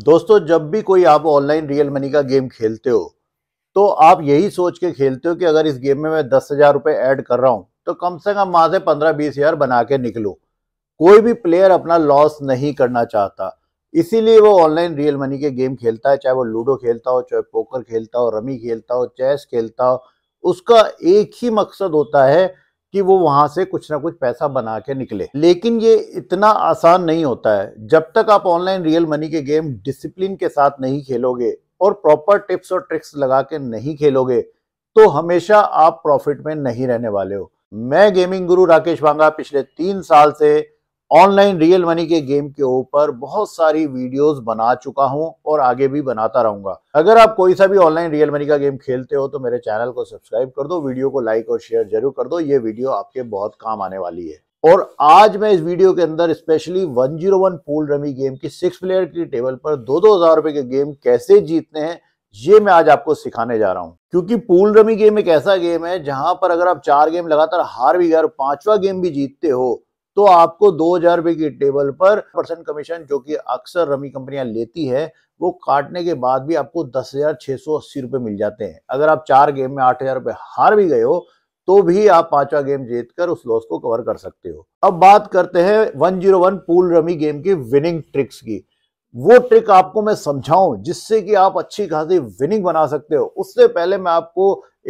दोस्तों जब भी कोई आप ऑनलाइन रियल मनी का गेम खेलते हो तो आप यही सोच के खेलते हो कि अगर इस गेम में मैं दस हज़ार रुपये ऐड कर रहा हूं तो कम से कम वहां से पंद्रह बीस हज़ार बना के निकलो कोई भी प्लेयर अपना लॉस नहीं करना चाहता इसीलिए वो ऑनलाइन रियल मनी के गेम खेलता है चाहे वो लूडो खेलता हो चाहे पोकर खेलता हो रमी खेलता हो चेस खेलता हो उसका एक ही मकसद होता है कि वो वहां से कुछ ना कुछ पैसा बना के निकले लेकिन ये इतना आसान नहीं होता है जब तक आप ऑनलाइन रियल मनी के गेम डिसिप्लिन के साथ नहीं खेलोगे और प्रॉपर टिप्स और ट्रिक्स लगा के नहीं खेलोगे तो हमेशा आप प्रॉफिट में नहीं रहने वाले हो मैं गेमिंग गुरु राकेश भांगा पिछले तीन साल से ऑनलाइन रियल मनी के गेम के ऊपर बहुत सारी वीडियोस बना चुका हूं और आगे भी बनाता रहूंगा अगर आप कोई सा भी ऑनलाइन रियल मनी का गेम खेलते हो तो मेरे चैनल को सब्सक्राइब कर दो वीडियो को लाइक और शेयर जरूर कर दो ये वीडियो आपके बहुत काम आने वाली है और आज मैं इस वीडियो के अंदर स्पेशली 101 पूल रमी गेम की सिक्स प्लेयर की टेबल पर दो दो हजार रुपए के गेम कैसे जीतने हैं ये मैं आज आपको सिखाने जा रहा हूँ क्योंकि पूल रमी गेम एक ऐसा गेम है जहां पर अगर आप चार गेम लगातार हार भी गए और पांचवा गेम भी जीतते हो तो आपको दो हजार रुपए की टेबल पर परसेंट कमीशन जो कि अक्सर रमी कंपनियां लेती है वो काटने के बाद भी आपको दस हजार छह सौ अस्सी रुपए मिल जाते हैं अगर आप चार गेम में आठ हजार रुपए हार भी गए हो तो भी आप पांचवा गेम जीतकर उस लॉस को कवर कर सकते हो अब बात करते हैं वन पूल रमी गेम की विनिंग ट्रिक्स की वो ट्रिक आपको मैं समझाऊं जिससे कि आप अच्छी खासी विनिंग बना सकते हो उससे पहले मैं आपको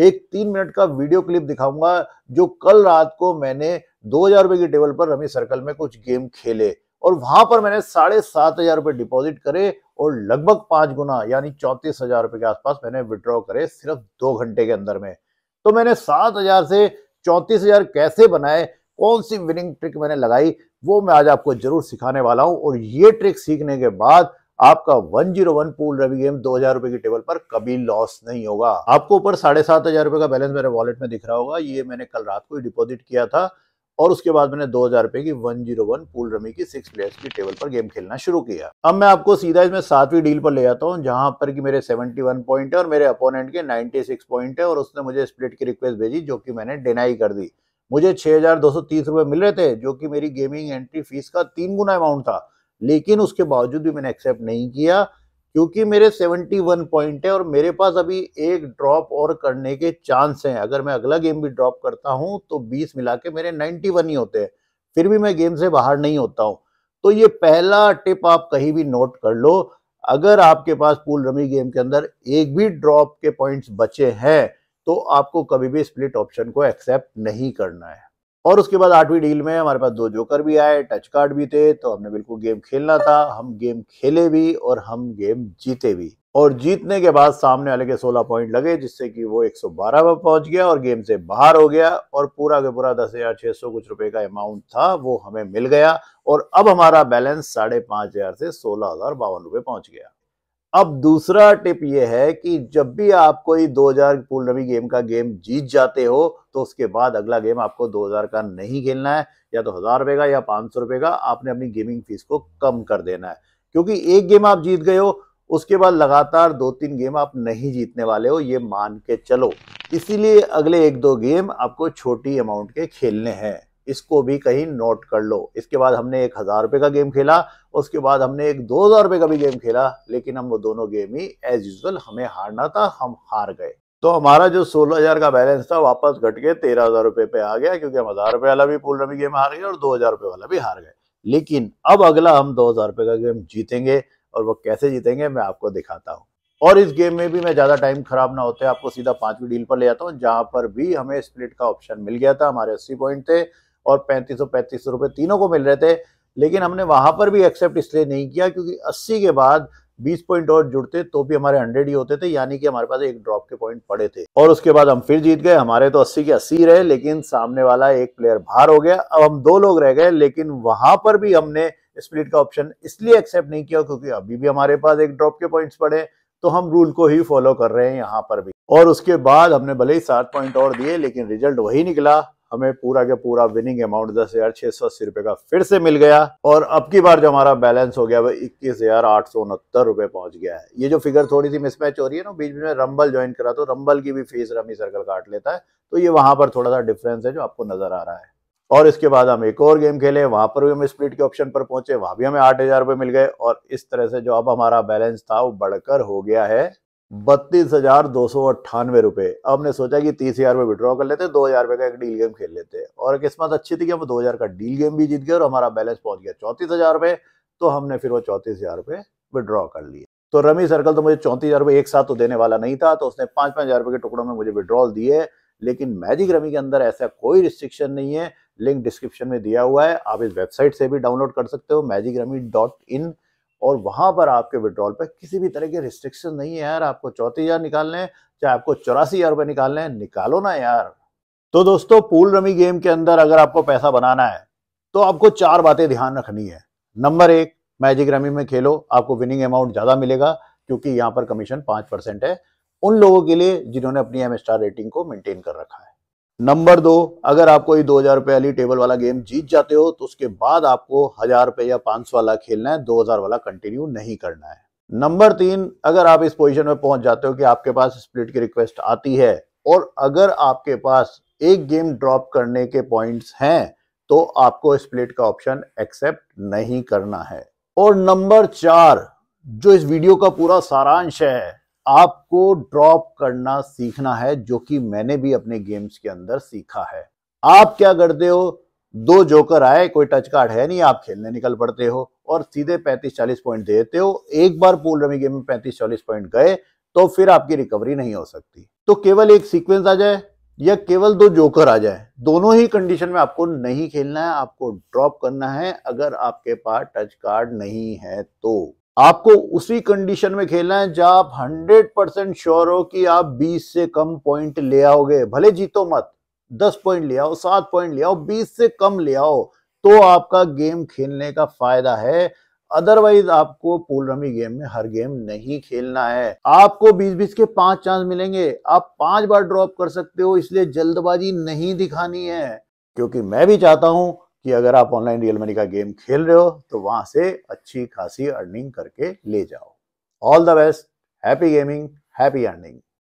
एक तीन मिनट का वीडियो क्लिप दिखाऊंगा जो कल रात को मैंने दो हजार रुपए की टेबल पर रमी सर्कल में कुछ गेम खेले और वहां पर मैंने साढ़े सात हजार रुपए डिपॉजिट करे और लगभग पांच गुना यानी चौंतीस हजार रुपए के आसपास मैंने विड्रॉ करे सिर्फ दो घंटे के अंदर में तो मैंने सात हजार से चौंतीस हजार कैसे बनाए कौन सी विनिंग ट्रिक मैंने लगाई वो मैं आज आपको जरूर सिखाने वाला हूं और ये ट्रिक सीखने के बाद आपका 101 पूल रवि गेम दो हजार रुपए की टेबल पर कभी लॉस नहीं होगा आपको ऊपर साढ़े सात हजार रुपए का बैलेंस मेरे वॉलेट में दिख रहा होगा ये मैंने कल रात को ही डिपॉजिट किया था और उसके बाद मैंने दो हजार रुपए की one zero one pool rummy की सिक्स प्लेयर्स की टेबल पर गेम खेलना शुरू किया अब मैं आपको सीधा इसमें सातवीं डील पर ले जाता हूँ जहां पर कि मेरे सेवेंटी वन पॉइंट है और मेरे अपोनेंट के नाइनटी सिक्स पॉइंट है और उसने मुझे स्प्लिट की रिक्वेस्ट भेजी जो कि मैंने डिनाई कर दी मुझे छह हजार दो सौ तीस रुपए मिल रहे थे जो कि मेरी गेमिंग एंट्री फीस का तीन गुना अमाउंट था लेकिन उसके बावजूद भी मैंने एक्सेप्ट नहीं किया क्योंकि मेरे 71 पॉइंट है और मेरे पास अभी एक ड्रॉप और करने के चांस हैं अगर मैं अगला गेम भी ड्रॉप करता हूं तो 20 मिला के मेरे 91 ही होते हैं फिर भी मैं गेम से बाहर नहीं होता हूं तो ये पहला टिप आप कहीं भी नोट कर लो अगर आपके पास पूल रमी गेम के अंदर एक भी ड्रॉप के पॉइंट्स बचे हैं तो आपको कभी भी स्प्लिट ऑप्शन को एक्सेप्ट नहीं करना है और उसके बाद आठवीं डील में हमारे पास दो जोकर भी आए टच कार्ड भी थे तो हमने बिल्कुल गेम खेलना था हम गेम खेले भी और हम गेम जीते भी और जीतने के बाद सामने वाले के 16 पॉइंट लगे जिससे कि वो 112 पर पहुंच गया और गेम से बाहर हो गया और पूरा के पूरा दस हजार छह सौ कुछ रुपए का अमाउंट था वो हमें मिल गया और अब हमारा बैलेंस साढ़े पांच हजार से सोलह हजार बावन रुपए पहुंच गया अब दूसरा टिप ये है कि जब भी आप कोई 2000 पूल रमी गेम का गेम जीत जाते हो तो उसके बाद अगला गेम आपको 2000 का नहीं खेलना है या तो हज़ार रुपये का या पाँच सौ का आपने अपनी गेमिंग फीस को कम कर देना है क्योंकि एक गेम आप जीत गए हो उसके बाद लगातार दो तीन गेम आप नहीं जीतने वाले हो ये मान के चलो इसीलिए अगले एक दो गेम आपको छोटी अमाउंट के खेलने हैं इसको भी कहीं नोट कर लो इसके बाद हमने एक हज़ार रुपये का गेम खेला उसके बाद हमने एक दो हज़ार रुपये का भी गेम खेला लेकिन हम वो दोनों गेम ही एज यूजल हमें हारना था हम हार गए तो हमारा जो सोलह हज़ार का बैलेंस था वापस घट के तेरह हज़ार रुपये पे आ गया क्योंकि हम हज़ार रुपये वाला भी पूल रमी गेम हार गए और दो हज़ार रुपये वाला भी हार गए लेकिन अब अगला हम दो हज़ार रुपये का गेम जीतेंगे और वो कैसे जीतेंगे मैं आपको दिखाता हूँ और इस गेम में भी मैं ज़्यादा टाइम खराब ना होते आपको सीधा पांचवी डील पर ले जाता हूँ जहां पर भी हमें स्प्लिट का ऑप्शन मिल गया था हमारे अस्सी पॉइंट थे और पैंतीस सौ पैंतीस सौ रुपये तीनों को मिल रहे थे लेकिन हमने वहाँ पर भी एक्सेप्ट इसलिए नहीं किया क्योंकि अस्सी के बाद बीस पॉइंट और जुड़ते तो भी हमारे हंड्रेड ही होते थे यानी कि हमारे पास एक ड्रॉप के पॉइंट पड़े थे और उसके बाद हम फिर जीत गए हमारे तो अस्सी के अस्सी रहे लेकिन सामने वाला एक प्लेयर बाहर हो गया अब हम दो लोग रह गए लेकिन वहां पर भी हमने स्प्लिट का ऑप्शन इसलिए एक्सेप्ट नहीं किया क्योंकि अभी भी हमारे पास एक ड्रॉप के पॉइंट्स पड़े तो हम रूल को ही फॉलो कर रहे हैं यहाँ पर भी और उसके बाद हमने भले ही सात पॉइंट और दिए लेकिन रिजल्ट वही निकला हमें पूरा के पूरा विनिंग अमाउंट दस हजार छह सौ अस्सी रुपए का फिर से मिल गया और अब की बार जो हमारा बैलेंस हो गया वह इक्कीस हजार आठ सौ उनहत्तर रुपए पहुंच गया है ये जो फिगर थोड़ी सी मिसमैच हो रही है ना बीच में रंबल ज्वाइन करा तो रंबल की भी फीस रमी सर्कल काट लेता है तो ये वहां पर थोड़ा सा डिफरेंस है जो आपको नजर आ रहा है और इसके बाद हम एक और गेम खेले वहां पर भी हम स्प्लिट के ऑप्शन पर पहुंचे वहां भी हमें आठ हजार रुपये मिल गए और इस तरह से जो अब हमारा बैलेंस था वो बढ़कर हो गया है बत्तीस हजार दो सौ अट्ठानवे रुपए अब हमने सोचा कि तीस हजार रुपये विड्रॉ कर लेते दो हजार रुपये का एक डील गेम खेल लेते हैं और किस्मत अच्छी थी कि हम दो हजार का डील गेम भी जीत गए और हमारा बैलेंस पहुंच गया चौंतीस हजार रुपये तो हमने फिर वो चौंतीस हजार रुपये विड्रॉ कर लिए तो रमी सर्कल तो मुझे चौंतीस हजार रुपये एक साथ तो देने वाला नहीं था तो उसने पाँच पाँच हजार रुपये के टुकड़ों में मुझे विड्रॉल दिए लेकिन मैजिक रमी के अंदर ऐसा कोई रिस्ट्रिक्शन नहीं है लिंक डिस्क्रिप्शन में दिया हुआ है आप इस वेबसाइट से भी डाउनलोड कर सकते हो मैजिक रमी डॉट इन और वहां पर आपके विड्रॉल पर किसी भी तरह के रिस्ट्रिक्शन नहीं है यार आपको चौथी हज़ार निकालने चाहे आपको चौरासी हज़ार रुपए निकालने निकालो ना यार तो दोस्तों पूल रमी गेम के अंदर अगर आपको पैसा बनाना है तो आपको चार बातें ध्यान रखनी है नंबर एक मैजिक रमी में खेलो आपको विनिंग अमाउंट ज़्यादा मिलेगा क्योंकि यहां पर कमीशन पांच परसेंट है उन लोगों के लिए जिन्होंने अपनी एम स्टार रेटिंग को मेंटेन कर रखा है नंबर दो अगर आप कोई दो हजार रुपये वाली टेबल वाला गेम जीत जाते हो तो उसके बाद आपको हजार रुपये या पांच सौ वाला खेलना है दो हजार वाला कंटिन्यू नहीं करना है नंबर तीन अगर आप इस पोजीशन में पहुंच जाते हो कि आपके पास स्प्लिट की रिक्वेस्ट आती है और अगर आपके पास एक गेम ड्रॉप करने के पॉइंट्स हैं तो आपको स्प्लिट का ऑप्शन एक्सेप्ट नहीं करना है और नंबर चार जो इस वीडियो का पूरा सारांश है आपको ड्रॉप करना सीखना है जो कि मैंने भी अपने गेम्स के अंदर सीखा है आप क्या करते हो दो जोकर आए कोई टच कार्ड है नहीं आप खेलने निकल पड़ते हो और सीधे 35-40 पॉइंट दे देते हो एक बार पूल रमी गेम में 35-40 पॉइंट गए तो फिर आपकी रिकवरी नहीं हो सकती तो केवल एक सीक्वेंस आ जाए या केवल दो जोकर आ जाए दोनों ही कंडीशन में आपको नहीं खेलना है आपको ड्रॉप करना है अगर आपके पास टच कार्ड नहीं है तो आपको उसी कंडीशन में खेलना है जहां आप हंड्रेड परसेंट श्योर हो कि आप 20 से कम पॉइंट ले आओगे भले जीतो मत 10 पॉइंट ले आओ 7 पॉइंट ले आओ 20 से कम ले आओ तो आपका गेम खेलने का फायदा है अदरवाइज आपको पूल रमी गेम में हर गेम नहीं खेलना है आपको बीस बीस के पांच चांस मिलेंगे आप पांच बार ड्रॉप कर सकते हो इसलिए जल्दबाजी नहीं दिखानी है क्योंकि मैं भी चाहता हूं कि अगर आप ऑनलाइन रियल मनी का गेम खेल रहे हो तो वहां से अच्छी खासी अर्निंग करके ले जाओ all the best happy gaming happy earning